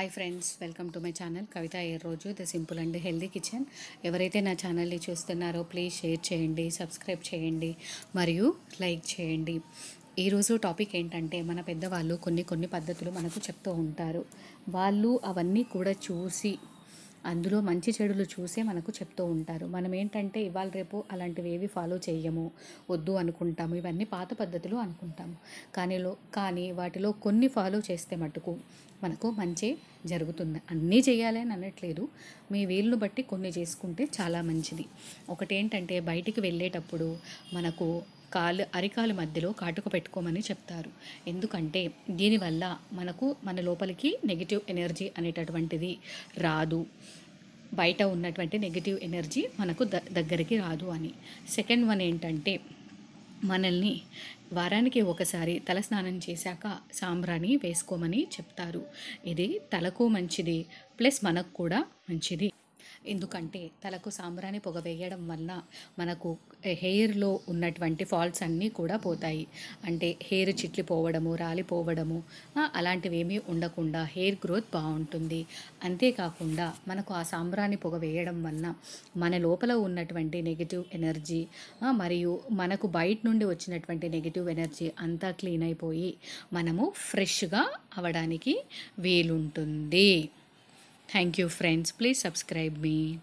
Hi friends welcome to my channel Kavitha ఏ రోజు the simple and healthy kitchen ఎవరైతే నా ఛానల్ని చూస్తున్నారో ప్లీజ్ షేర్ చేయండి సబ్స్క్రైబ్ చేయండి మరియు లైక్ చేయండి ఈరోజు టాపిక్ ఏంటంటే మన పెద్దవాళ్ళు కొన్ని కొన్ని పద్ధతులు మనకు చెప్తూ ఉంటారు వాళ్ళు అవన్నీ కూడా చూసి అందులో మంచి చెడులు చూసే మనకు చెప్తూ ఉంటారు మనం ఏంటంటే ఇవాళ రేపు అలాంటివి ఏవి ఫాలో చేయము వద్దు అనుకుంటాము ఇవన్నీ పాత పద్ధతులు అనుకుంటాము కానీ కానీ వాటిలో కొన్ని ఫాలో చేస్తే మటుకు మనకు మంచి జరుగుతుంది అన్నీ చేయాలని అనట్లేదు మీ వీలును బట్టి కొన్ని చేసుకుంటే చాలా మంచిది ఒకటేంటంటే బయటికి వెళ్ళేటప్పుడు మనకు కాలు అరికాలు మధ్యలో కాటుక పెట్టుకోమని చెప్తారు ఎందుకంటే దీనివల్ల మనకు మన లోపలికి నెగిటివ్ ఎనర్జీ అనేటటువంటిది రాదు బయట ఉన్నటువంటి నెగిటివ్ ఎనర్జీ మనకు ద దగ్గరికి రాదు అని సెకండ్ వన్ ఏంటంటే మనల్ని వారానికి ఒకసారి తలస్నానం చేశాక సాంబ్రాణి వేసుకోమని చెప్తారు ఇది తలకు మంచిది ప్లస్ మనకు కూడా మంచిది ఎందుకంటే తలకు సాంబ్రాణి పొగ వేయడం వల్ల మనకు హెయిర్లో ఉన్నటువంటి ఫాల్ట్స్ అన్నీ కూడా పోతాయి అంటే హెయిర్ చిట్లిపోవడము రాలిపోవడము అలాంటివి ఏమీ ఉండకుండా హెయిర్ గ్రోత్ బాగుంటుంది అంతేకాకుండా మనకు ఆ సాంబ్రాణి పొగ వేయడం వల్ల మన లోపల ఉన్నటువంటి నెగిటివ్ ఎనర్జీ మరియు మనకు బయట నుండి వచ్చినటువంటి నెగిటివ్ ఎనర్జీ అంతా క్లీన్ అయిపోయి మనము ఫ్రెష్గా అవడానికి వీలుంటుంది Thank you friends. Please subscribe me.